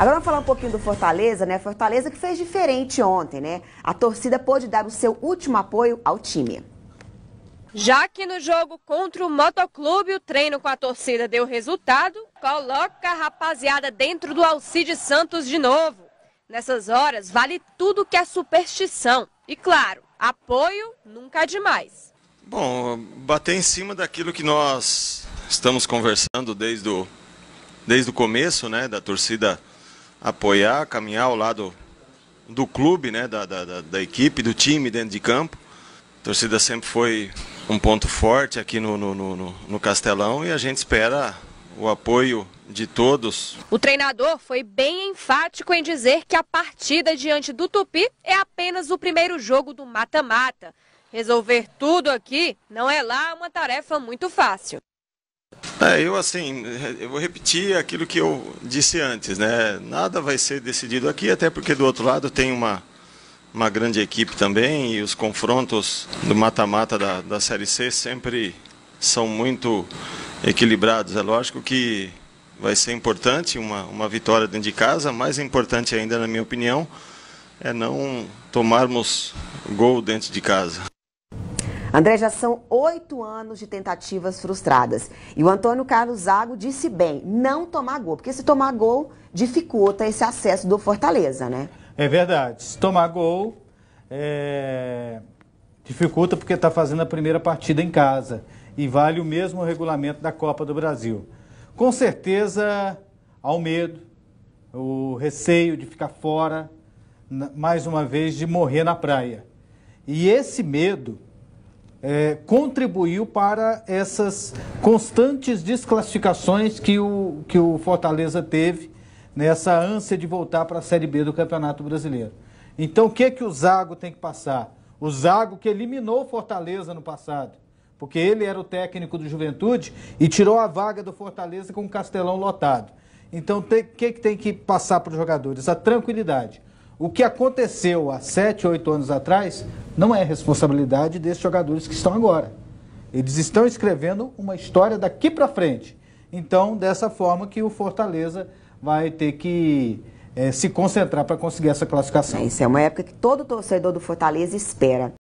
Agora vamos falar um pouquinho do Fortaleza, né? Fortaleza que fez diferente ontem, né? A torcida pôde dar o seu último apoio ao time. Já que no jogo contra o Motoclube o treino com a torcida deu resultado, coloca a rapaziada dentro do Alcide Santos de novo. Nessas horas vale tudo que é superstição. E claro, apoio nunca é demais. Bom, bater em cima daquilo que nós estamos conversando desde o, desde o começo, né, da torcida apoiar, caminhar ao lado do clube, né, da, da, da equipe, do time dentro de campo. A torcida sempre foi um ponto forte aqui no, no, no, no Castelão e a gente espera o apoio de todos. O treinador foi bem enfático em dizer que a partida diante do Tupi é apenas o primeiro jogo do mata-mata. Resolver tudo aqui não é lá uma tarefa muito fácil. É, eu assim, eu vou repetir aquilo que eu disse antes, né? Nada vai ser decidido aqui, até porque do outro lado tem uma, uma grande equipe também e os confrontos do mata-mata da, da Série C sempre são muito equilibrados. É lógico que vai ser importante uma, uma vitória dentro de casa, mais importante ainda, na minha opinião, é não tomarmos gol dentro de casa. André, já são oito anos de tentativas frustradas. E o Antônio Carlos Zago disse bem, não tomar gol, porque se tomar gol, dificulta esse acesso do Fortaleza, né? É verdade. Se tomar gol, é... dificulta porque está fazendo a primeira partida em casa. E vale o mesmo regulamento da Copa do Brasil. Com certeza, há o um medo, o receio de ficar fora, mais uma vez, de morrer na praia. E esse medo é, contribuiu para essas constantes desclassificações que o, que o Fortaleza teve nessa ânsia de voltar para a Série B do Campeonato Brasileiro. Então, o que é que o Zago tem que passar? O Zago que eliminou o Fortaleza no passado, porque ele era o técnico do Juventude e tirou a vaga do Fortaleza com o Castelão lotado. Então, o que, é que tem que passar para os jogadores? A tranquilidade. O que aconteceu há 7, 8 anos atrás não é responsabilidade desses jogadores que estão agora. Eles estão escrevendo uma história daqui para frente. Então, dessa forma que o Fortaleza vai ter que é, se concentrar para conseguir essa classificação. É, isso é uma época que todo torcedor do Fortaleza espera.